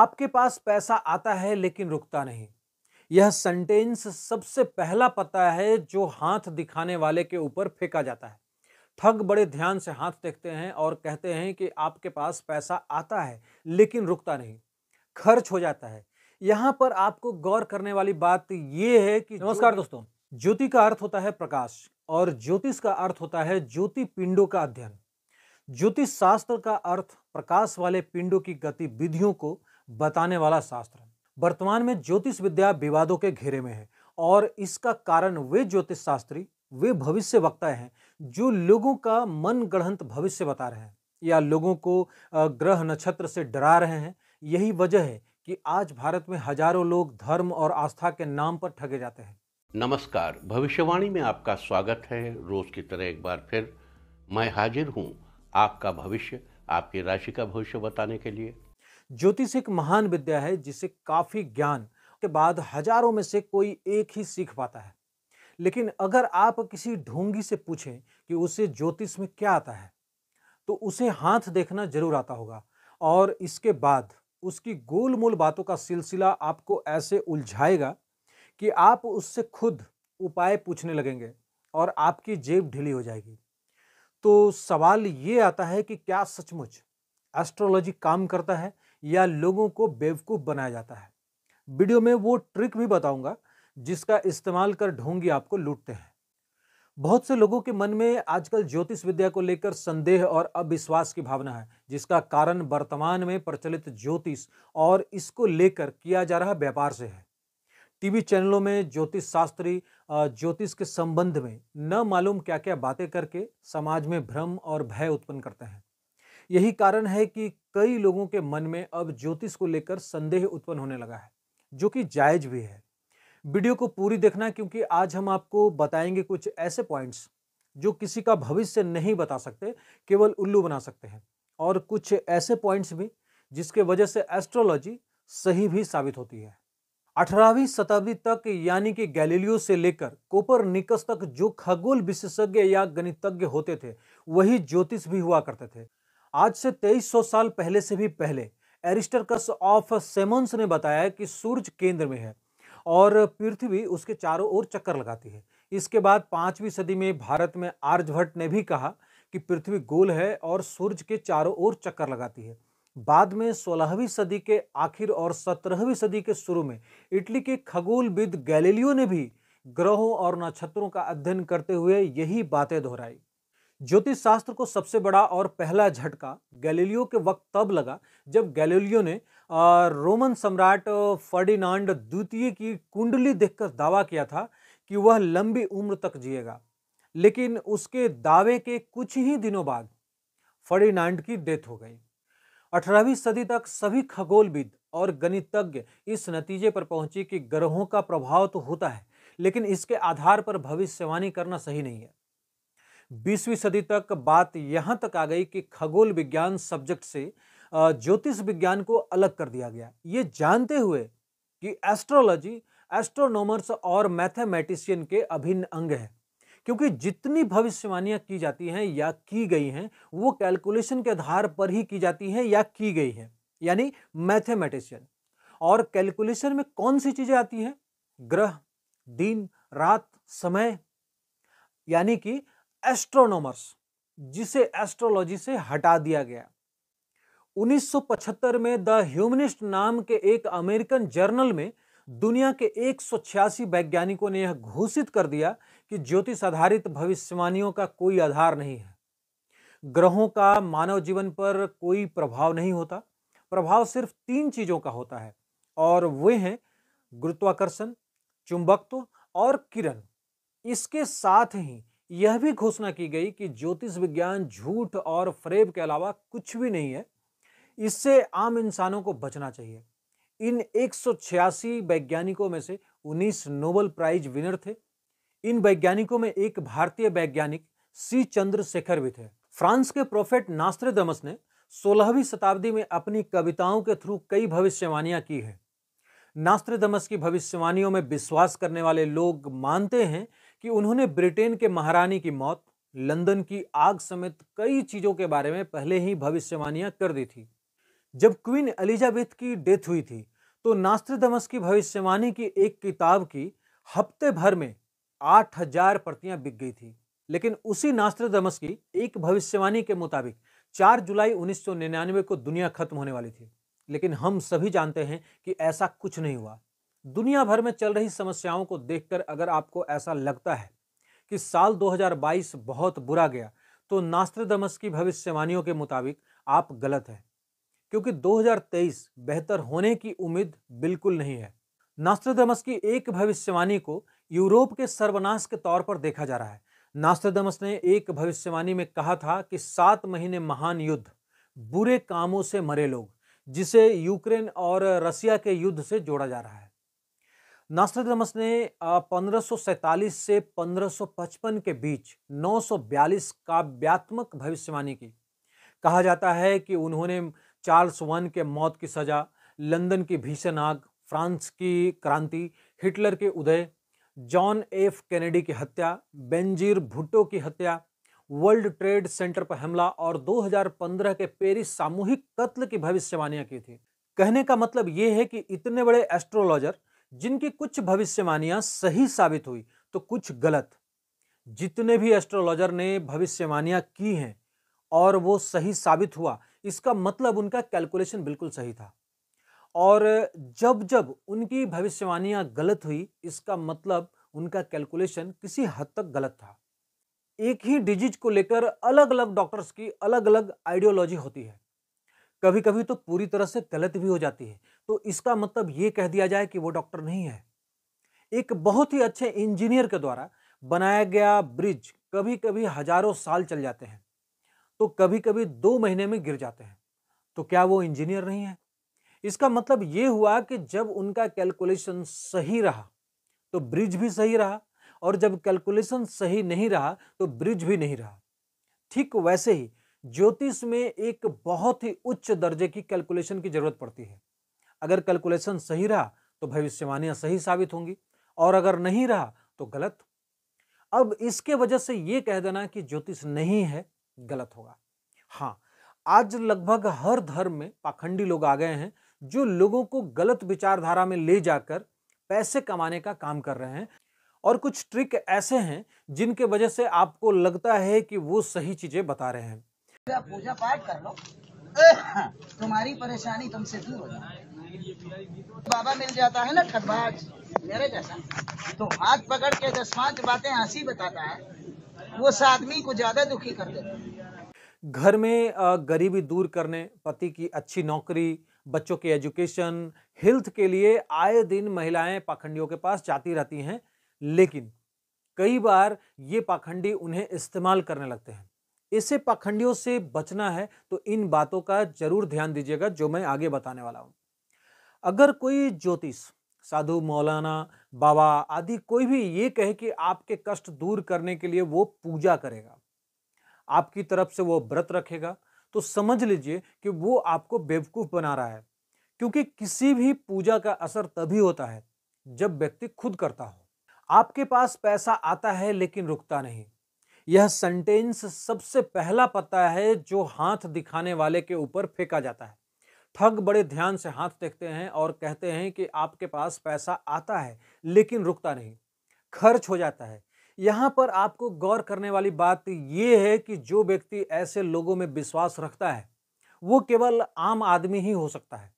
आपके पास पैसा आता है लेकिन रुकता नहीं यह सेंटेंस सबसे पहला पता है जो हाथ दिखाने वाले के ऊपर फेंका जाता है ठग बड़े ध्यान से हाथ देखते हैं और कहते हैं कि आपके पास पैसा आता है लेकिन रुकता नहीं खर्च हो जाता है यहाँ पर आपको गौर करने वाली बात यह है कि नमस्कार दोस्तों ज्योति का अर्थ होता है प्रकाश और ज्योतिष का अर्थ होता है ज्योति पिंडों का अध्ययन ज्योतिष शास्त्र का अर्थ प्रकाश वाले पिंडों की गतिविधियों को बताने वाला शास्त्र है वर्तमान में ज्योतिष विद्या विवादों के घेरे में है और इसका कारण वे ज्योतिष शास्त्री वे भविष्य वक्ता हैं जो लोगों का मन गढ़ंत भविष्य बता रहे हैं या लोगों को ग्रह नक्षत्र से डरा रहे हैं यही वजह है कि आज भारत में हजारों लोग धर्म और आस्था के नाम पर ठगे जाते हैं नमस्कार भविष्यवाणी में आपका स्वागत है रोज की तरह एक बार फिर मैं हाजिर हूँ आपका भविष्य आपकी राशि का भविष्य बताने के लिए ज्योतिष एक महान विद्या है जिसे काफ़ी ज्ञान के बाद हजारों में से कोई एक ही सीख पाता है लेकिन अगर आप किसी ढोंगी से पूछें कि उसे ज्योतिष में क्या आता है तो उसे हाथ देखना जरूर आता होगा और इसके बाद उसकी गोल मोल बातों का सिलसिला आपको ऐसे उलझाएगा कि आप उससे खुद उपाय पूछने लगेंगे और आपकी जेब ढीली हो जाएगी तो सवाल ये आता है कि क्या सचमुच एस्ट्रोलॉजी काम करता है या लोगों को बेवकूफ़ बनाया जाता है वीडियो में वो ट्रिक भी बताऊंगा जिसका इस्तेमाल कर ढोंगी आपको लूटते हैं बहुत से लोगों के मन में आजकल ज्योतिष विद्या को लेकर संदेह और अविश्वास की भावना है जिसका कारण वर्तमान में प्रचलित ज्योतिष और इसको लेकर किया जा रहा व्यापार से है टीवी चैनलों में ज्योतिष शास्त्री ज्योतिष के संबंध में न मालूम क्या क्या बातें करके समाज में भ्रम और भय उत्पन्न करते हैं यही कारण है कि कई लोगों के मन में अब ज्योतिष को लेकर संदेह उत्पन्न होने लगा है जो कि जायज भी है वीडियो को पूरी देखना क्योंकि आज हम आपको बताएंगे कुछ ऐसे पॉइंट्स जो किसी का भविष्य नहीं बता सकते केवल उल्लू बना सकते हैं और कुछ ऐसे पॉइंट्स भी जिसके वजह से एस्ट्रोलॉजी सही भी साबित होती है अठारहवीं शताब्दी तक यानी कि गैलीलियो से लेकर कोपर निकस तक जो खगोल विशेषज्ञ या गणितज्ञ होते थे वही ज्योतिष भी हुआ करते थे आज से 2300 साल पहले से भी पहले एरिस्टर्कस ऑफ सेमोन्स ने बताया कि सूर्य केंद्र में है और पृथ्वी उसके चारों ओर चक्कर लगाती है इसके बाद पाँचवीं सदी में भारत में आर्यभट्ट ने भी कहा कि पृथ्वी गोल है और सूर्य के चारों ओर चक्कर लगाती है बाद में सोलहवीं सदी के आखिर और सत्रहवीं सदी के शुरू में इटली के खगोलविद गैलीलियो ने भी ग्रहों और नक्षत्रों का अध्ययन करते हुए यही बातें दोहराई ज्योतिष शास्त्र को सबसे बड़ा और पहला झटका गैलीलियो के वक्त तब लगा जब गैलीलियो ने रोमन सम्राट फर्डिनांड द्वितीय की कुंडली देखकर दावा किया था कि वह लंबी उम्र तक जिएगा लेकिन उसके दावे के कुछ ही दिनों बाद फर्डिनांड की डेथ हो गई अठारहवीं सदी तक सभी खगोलविद और गणितज्ञ इस नतीजे पर पहुंची कि ग्रहों का प्रभाव तो होता है लेकिन इसके आधार पर भविष्यवाणी करना सही नहीं है बीसवीं सदी तक बात यहाँ तक आ गई कि खगोल विज्ञान सब्जेक्ट से ज्योतिष विज्ञान को अलग कर दिया गया ये जानते हुए कि एस्ट्रोलॉजी एस्ट्रोनोमर्स और मैथमेटिशियन के अभिन्न अंग है क्योंकि जितनी भविष्यवाणियाँ की जाती हैं या की गई हैं वो कैलकुलेशन के आधार पर ही की जाती हैं या की गई हैं यानी मैथमेटिशियन और कैलकुलेशन में कौन सी चीज़ें आती हैं ग्रह दिन रात समय यानी कि एस्ट्रोनॉमर्स जिसे एस्ट्रोलॉजी से हटा दिया गया 1975 में द ह्यूमनिस्ट नाम के एक अमेरिकन जर्नल में दुनिया के एक वैज्ञानिकों ने यह घोषित कर दिया कि ज्योतिष आधारित भविष्यवाणियों का कोई आधार नहीं है ग्रहों का मानव जीवन पर कोई प्रभाव नहीं होता प्रभाव सिर्फ तीन चीज़ों का होता है और वे हैं गुरुत्वाकर्षण चुंबकत्व और किरण इसके साथ ही यह भी घोषणा की गई कि ज्योतिष विज्ञान झूठ और फरेब के अलावा कुछ भी नहीं है इससे आम इंसानों को बचना चाहिए इन एक वैज्ञानिकों में से 19 नोबल प्राइज विनर थे इन वैज्ञानिकों में एक भारतीय वैज्ञानिक सी चंद्रशेखर भी थे फ्रांस के प्रोफेट नास्त्रेदमस ने सोलहवीं शताब्दी में अपनी कविताओं के थ्रू कई भविष्यवाणियां की है नास्त्रेदमस की भविष्यवाणियों में विश्वास करने वाले लोग मानते हैं कि उन्होंने ब्रिटेन के महारानी की मौत लंदन की आग समेत कई चीज़ों के बारे में पहले ही भविष्यवाणियां कर दी थी जब क्वीन एलिजाबेथ की डेथ हुई थी तो नास्त्रदमस की भविष्यवाणी की एक किताब की हफ्ते भर में आठ हजार प्रतियां बिक गई थी लेकिन उसी नास्त्रदमस की एक भविष्यवाणी के मुताबिक 4 जुलाई 1999 को दुनिया खत्म होने वाली थी लेकिन हम सभी जानते हैं कि ऐसा कुछ नहीं हुआ दुनिया भर में चल रही समस्याओं को देखकर अगर आपको ऐसा लगता है कि साल 2022 बहुत बुरा गया तो नास्त्रदमस की भविष्यवाणियों के मुताबिक आप गलत हैं क्योंकि 2023 बेहतर होने की उम्मीद बिल्कुल नहीं है नास्त्रदमस की एक भविष्यवाणी को यूरोप के सर्वनाश के तौर पर देखा जा रहा है नास्त्रदमस ने एक भविष्यवाणी में कहा था कि सात महीने महान युद्ध बुरे कामों से मरे लोग जिसे यूक्रेन और रसिया के युद्ध से जोड़ा जा रहा है नासरमस ने पंद्रह से 1555 के बीच 942 काव्यात्मक भविष्यवाणी की कहा जाता है कि उन्होंने चार्ल्स वन के मौत की सज़ा लंदन की भीषण आग फ्रांस की क्रांति हिटलर के उदय जॉन एफ कैनेडी की हत्या बेंजीर भुट्टो की हत्या वर्ल्ड ट्रेड सेंटर पर हमला और 2015 के पेरिस सामूहिक कत्ल की भविष्यवाणियां की थी कहने का मतलब ये है कि इतने बड़े एस्ट्रोलॉजर जिनकी कुछ भविष्यवाणियां सही साबित हुई तो कुछ गलत जितने भी एस्ट्रोलॉजर ने भविष्यवाणियां की हैं और वो सही साबित हुआ इसका मतलब उनका कैलकुलेशन बिल्कुल सही था और जब जब उनकी भविष्यवाणियां गलत हुई इसका मतलब उनका कैलकुलेशन किसी हद तक गलत था एक ही डिजीज को लेकर अलग अलग डॉक्टर्स की अलग अलग आइडियोलॉजी होती है कभी कभी तो पूरी तरह से गलत भी हो जाती है तो इसका मतलब ये कह दिया जाए कि वो डॉक्टर नहीं है एक बहुत ही अच्छे इंजीनियर के द्वारा बनाया गया ब्रिज कभी कभी हजारों साल चल जाते हैं तो कभी कभी दो महीने में गिर जाते हैं तो क्या वो इंजीनियर नहीं है इसका मतलब ये हुआ कि जब उनका कैलकुलेशन सही रहा तो ब्रिज भी सही रहा और जब कैलकुलेशन सही नहीं रहा तो ब्रिज भी नहीं रहा ठीक वैसे ही ज्योतिष में एक बहुत ही उच्च दर्जे की कैलकुलेशन की जरूरत पड़ती है अगर कैलकुलेशन सही रहा तो भविष्यवाणियां सही साबित होंगी और अगर नहीं रहा तो गलत अब इसके वजह से ये कह देना कि ज्योतिष नहीं है गलत होगा हाँ आज लगभग हर धर्म में पाखंडी लोग आ गए हैं जो लोगों को गलत विचारधारा में ले जाकर पैसे कमाने का काम कर रहे हैं और कुछ ट्रिक ऐसे हैं जिनके वजह से आपको लगता है कि वो सही चीज़ें बता रहे हैं पूजा पाठ कर लो तुम्हारी परेशानी तुमसे दूर हो जाए बाबा मिल जाता है ना ठगबाज मेरे जैसा तो हाथ पकड़ के दस पांच बातें हंसी बताता है वो आदमी को ज्यादा दुखी कर देता है घर में गरीबी दूर करने पति की अच्छी नौकरी बच्चों के एजुकेशन हेल्थ के लिए आए दिन महिलाएं पाखंडियों के पास जाती रहती हैं लेकिन कई बार ये पाखंडी उन्हें इस्तेमाल करने लगते हैं ऐसे पाखंडियों से बचना है तो इन बातों का जरूर ध्यान दीजिएगा जो मैं आगे बताने वाला हूं अगर कोई ज्योतिष साधु मौलाना बाबा आदि कोई भी ये कहे कि आपके कष्ट दूर करने के लिए वो पूजा करेगा आपकी तरफ से वो व्रत रखेगा तो समझ लीजिए कि वो आपको बेवकूफ़ बना रहा है क्योंकि किसी भी पूजा का असर तभी होता है जब व्यक्ति खुद करता हो आपके पास पैसा आता है लेकिन रुकता नहीं यह सेंटेंस सबसे पहला पता है जो हाथ दिखाने वाले के ऊपर फेंका जाता है ठग बड़े ध्यान से हाथ देखते हैं और कहते हैं कि आपके पास पैसा आता है लेकिन रुकता नहीं खर्च हो जाता है यहाँ पर आपको गौर करने वाली बात यह है कि जो व्यक्ति ऐसे लोगों में विश्वास रखता है वो केवल आम आदमी ही हो सकता है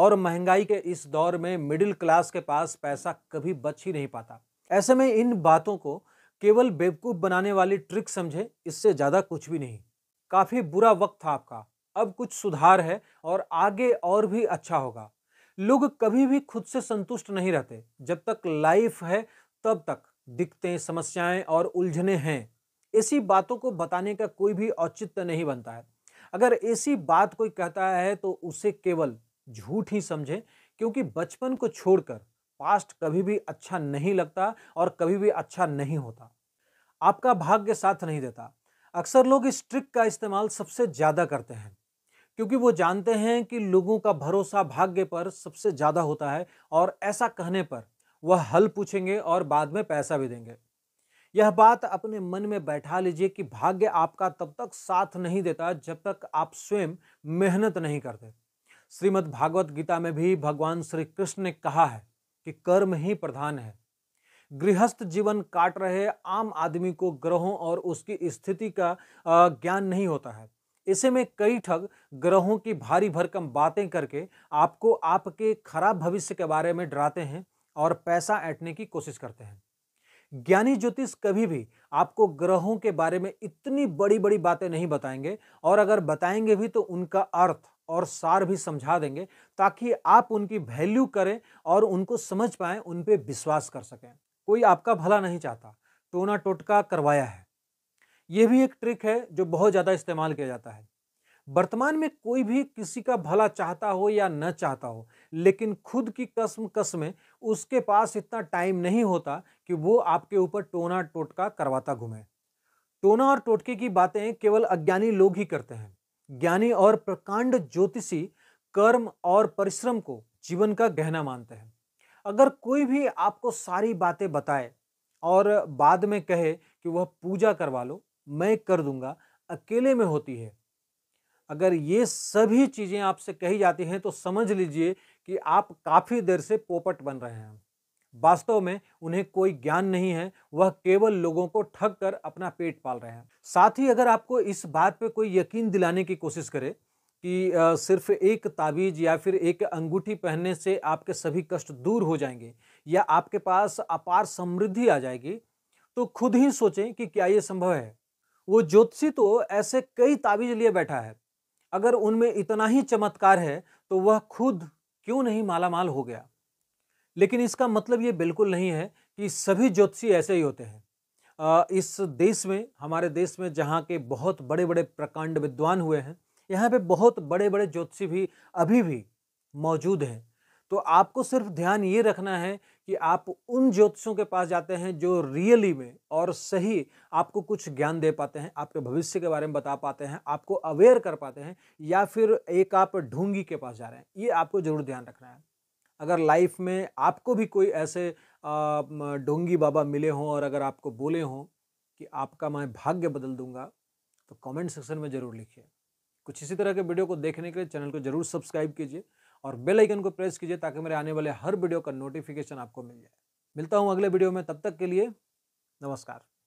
और महंगाई के इस दौर में मिडिल क्लास के पास पैसा कभी बच ही नहीं पाता ऐसे में इन बातों को केवल बेवकूफ़ बनाने वाली ट्रिक समझे इससे ज़्यादा कुछ भी नहीं काफ़ी बुरा वक्त था आपका अब कुछ सुधार है और आगे और भी अच्छा होगा लोग कभी भी खुद से संतुष्ट नहीं रहते जब तक लाइफ है तब तक दिक्कतें समस्याएं और उलझने हैं ऐसी बातों को बताने का कोई भी औचित्य नहीं बनता है अगर ऐसी बात कोई कहता है तो उसे केवल झूठ ही समझें क्योंकि बचपन को छोड़कर पास्ट कभी भी अच्छा नहीं लगता और कभी भी अच्छा नहीं होता आपका भाग्य साथ नहीं देता अक्सर लोग इस ट्रिक का इस्तेमाल सबसे ज़्यादा करते हैं क्योंकि वो जानते हैं कि लोगों का भरोसा भाग्य पर सबसे ज़्यादा होता है और ऐसा कहने पर वह हल पूछेंगे और बाद में पैसा भी देंगे यह बात अपने मन में बैठा लीजिए कि भाग्य आपका तब तक साथ नहीं देता जब तक आप स्वयं मेहनत नहीं करते श्रीमद् भागवत गीता में भी भगवान श्री कृष्ण ने कहा है कि कर्म ही प्रधान है गृहस्थ जीवन काट रहे आम आदमी को ग्रहों और उसकी स्थिति का ज्ञान नहीं होता है ऐसे में कई ठग ग्रहों की भारी भरकम बातें करके आपको आपके खराब भविष्य के बारे में डराते हैं और पैसा ऐटने की कोशिश करते हैं ज्ञानी ज्योतिष कभी भी आपको ग्रहों के बारे में इतनी बड़ी बड़ी बातें नहीं बताएंगे और अगर बताएंगे भी तो उनका अर्थ और सार भी समझा देंगे ताकि आप उनकी वैल्यू करें और उनको समझ पाएं उन पर विश्वास कर सकें कोई आपका भला नहीं चाहता टोना टोटका करवाया है ये भी एक ट्रिक है जो बहुत ज़्यादा इस्तेमाल किया जाता है वर्तमान में कोई भी किसी का भला चाहता हो या न चाहता हो लेकिन खुद की कसम कसमें उसके पास इतना टाइम नहीं होता कि वो आपके ऊपर टोना टोटका करवाता घूमे टोना और टोटके की बातें केवल अज्ञानी लोग ही करते हैं ज्ञानी और प्रकांड ज्योतिषी कर्म और परिश्रम को जीवन का गहना मानते हैं अगर कोई भी आपको सारी बातें बताए और बाद में कहे कि वह पूजा करवा लो मैं कर दूंगा अकेले में होती है अगर ये सभी चीज़ें आपसे कही जाती हैं तो समझ लीजिए कि आप काफ़ी देर से पोपट बन रहे हैं वास्तव में उन्हें कोई ज्ञान नहीं है वह केवल लोगों को ठग कर अपना पेट पाल रहे हैं साथ ही अगर आपको इस बात पे कोई यकीन दिलाने की कोशिश करे कि सिर्फ एक ताबीज या फिर एक अंगूठी पहनने से आपके सभी कष्ट दूर हो जाएंगे या आपके पास अपार समृद्धि आ जाएगी तो खुद ही सोचें कि क्या ये संभव है वो ज्योतिषी तो ऐसे कई ताबीज लिए बैठा है अगर उनमें इतना ही चमत्कार है तो वह खुद क्यों नहीं मालामाल हो गया लेकिन इसका मतलब ये बिल्कुल नहीं है कि सभी ज्योतिषी ऐसे ही होते हैं इस देश में हमारे देश में जहाँ के बहुत बड़े बड़े प्रकांड विद्वान हुए हैं यहाँ पे बहुत बड़े बड़े ज्योतिषी भी अभी भी मौजूद हैं तो आपको सिर्फ ध्यान ये रखना है कि आप उन ज्योतिषों के पास जाते हैं जो रियली में और सही आपको कुछ ज्ञान दे पाते हैं आपके भविष्य के बारे में बता पाते हैं आपको अवेयर कर पाते हैं या फिर एक आप ढूंगी के पास जा रहे हैं ये आपको ज़रूर ध्यान रखना है अगर लाइफ में आपको भी कोई ऐसे डोंगी बाबा मिले हों और अगर आपको बोले हों कि आपका मैं भाग्य बदल दूंगा तो कमेंट सेक्शन में ज़रूर लिखिए कुछ इसी तरह के वीडियो को देखने के लिए चैनल को ज़रूर सब्सक्राइब कीजिए और बेल आइकन को प्रेस कीजिए ताकि मेरे आने वाले हर वीडियो का नोटिफिकेशन आपको मिल जाए मिलता हूँ अगले वीडियो में तब तक के लिए नमस्कार